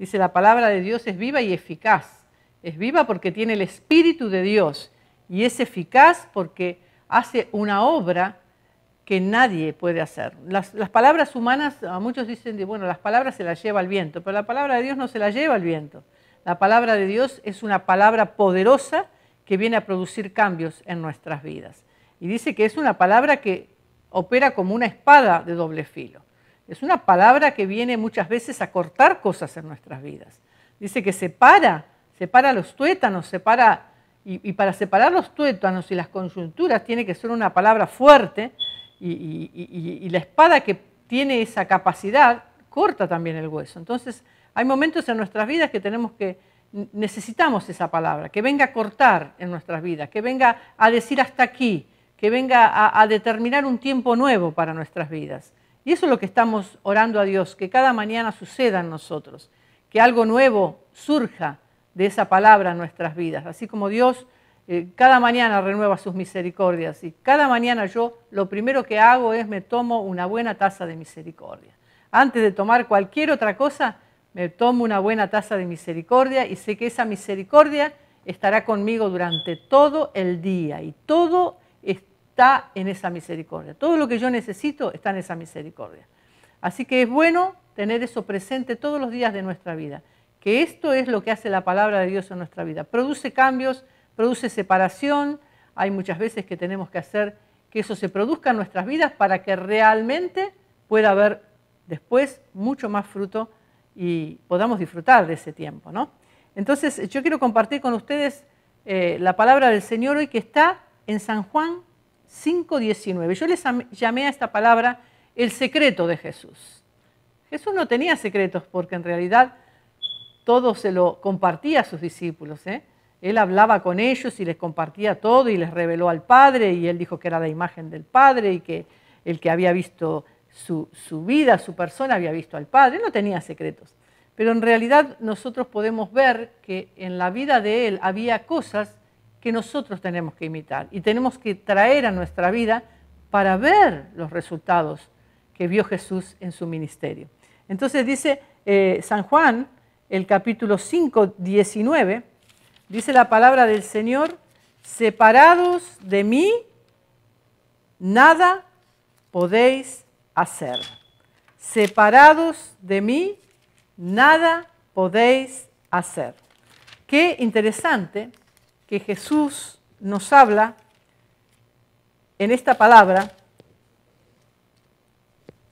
Dice, la palabra de Dios es viva y eficaz. Es viva porque tiene el Espíritu de Dios y es eficaz porque hace una obra que nadie puede hacer. Las, palabras humanas, a muchos dicen, bueno, las palabras se las lleva el viento, pero la palabra de Dios no se la lleva el viento. La palabra de Dios es una palabra poderosa que viene a producir cambios en nuestras vidas. Y dice que es una palabra que opera como una espada de doble filo. Es una palabra que viene muchas veces a cortar cosas en nuestras vidas. Dice que separa, separa los tuétanos, separa, y, para separar los tuétanos y las conjunturas tiene que ser una palabra fuerte y, la espada que tiene esa capacidad corta también el hueso. Entonces, hay momentos en nuestras vidas que tenemos que, necesitamos esa palabra, que venga a cortar en nuestras vidas, que venga a decir hasta aquí, que venga a determinar un tiempo nuevo para nuestras vidas. Y eso es lo que estamos orando a Dios, que cada mañana suceda en nosotros, que algo nuevo surja de esa palabra en nuestras vidas, así como Dios eh, cada mañana renueva sus misericordias y cada mañana yo lo primero que hago es me tomo una buena taza de misericordia. Antes de tomar cualquier otra cosa, me tomo una buena taza de misericordia y sé que esa misericordia estará conmigo durante todo el día y todo el está en esa misericordia. Todo lo que yo necesito está en esa misericordia. Así que es bueno tener eso presente todos los días de nuestra vida, que esto es lo que hace la palabra de Dios en nuestra vida. Produce cambios, produce separación, hay muchas veces que tenemos que hacer que eso se produzca en nuestras vidas para que realmente pueda haber después mucho más fruto y podamos disfrutar de ese tiempo. ¿no? Entonces yo quiero compartir con ustedes eh, la palabra del Señor hoy que está en San Juan 5.19. Yo les llamé a esta palabra el secreto de Jesús. Jesús no tenía secretos porque en realidad todo se lo compartía a sus discípulos. ¿eh? Él hablaba con ellos y les compartía todo y les reveló al Padre y él dijo que era la imagen del Padre y que el que había visto su, su vida, su persona, había visto al Padre. Él no tenía secretos. Pero en realidad nosotros podemos ver que en la vida de él había cosas que nosotros tenemos que imitar y tenemos que traer a nuestra vida para ver los resultados que vio Jesús en su ministerio. Entonces dice eh, San Juan, el capítulo 5, 19, dice la palabra del Señor, separados de mí, nada podéis hacer. Separados de mí, nada podéis hacer. Qué interesante que Jesús nos habla en esta palabra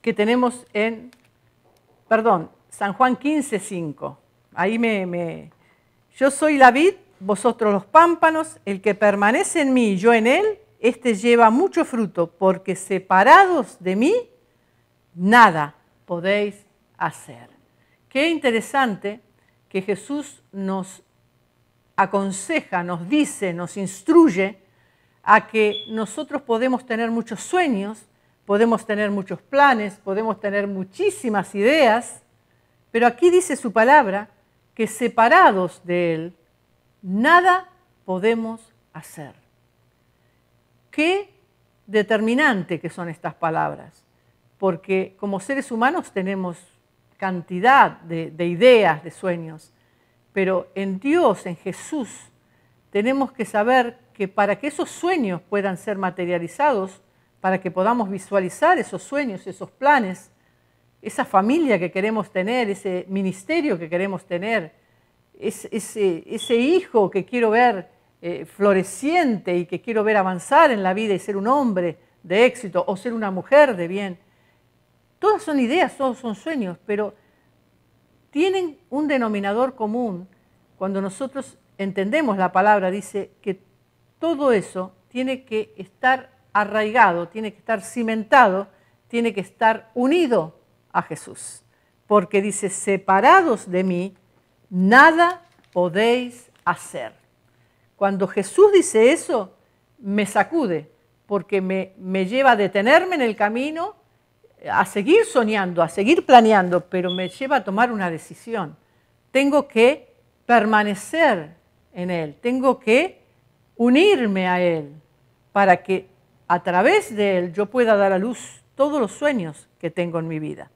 que tenemos en, perdón, San Juan 15, 5. Ahí me, me, yo soy la vid, vosotros los pámpanos, el que permanece en mí y yo en él, este lleva mucho fruto, porque separados de mí, nada podéis hacer. Qué interesante que Jesús nos aconseja, nos dice, nos instruye a que nosotros podemos tener muchos sueños, podemos tener muchos planes, podemos tener muchísimas ideas, pero aquí dice su palabra que separados de Él, nada podemos hacer. Qué determinante que son estas palabras, porque como seres humanos tenemos cantidad de, de ideas, de sueños, pero en Dios, en Jesús, tenemos que saber que para que esos sueños puedan ser materializados, para que podamos visualizar esos sueños, esos planes, esa familia que queremos tener, ese ministerio que queremos tener, ese, hijo que quiero ver eh, floreciente y que quiero ver avanzar en la vida y ser un hombre de éxito o ser una mujer de bien. Todas son ideas, todos son sueños, pero tienen un denominador común cuando nosotros entendemos la palabra, dice que todo eso tiene que estar arraigado, tiene que estar cimentado, tiene que estar unido a Jesús. Porque dice, separados de mí, nada podéis hacer. Cuando Jesús dice eso, me sacude, porque me, me lleva a detenerme en el camino a seguir soñando, a seguir planeando, pero me lleva a tomar una decisión. Tengo que permanecer en Él, tengo que unirme a Él para que a través de Él yo pueda dar a luz todos los sueños que tengo en mi vida.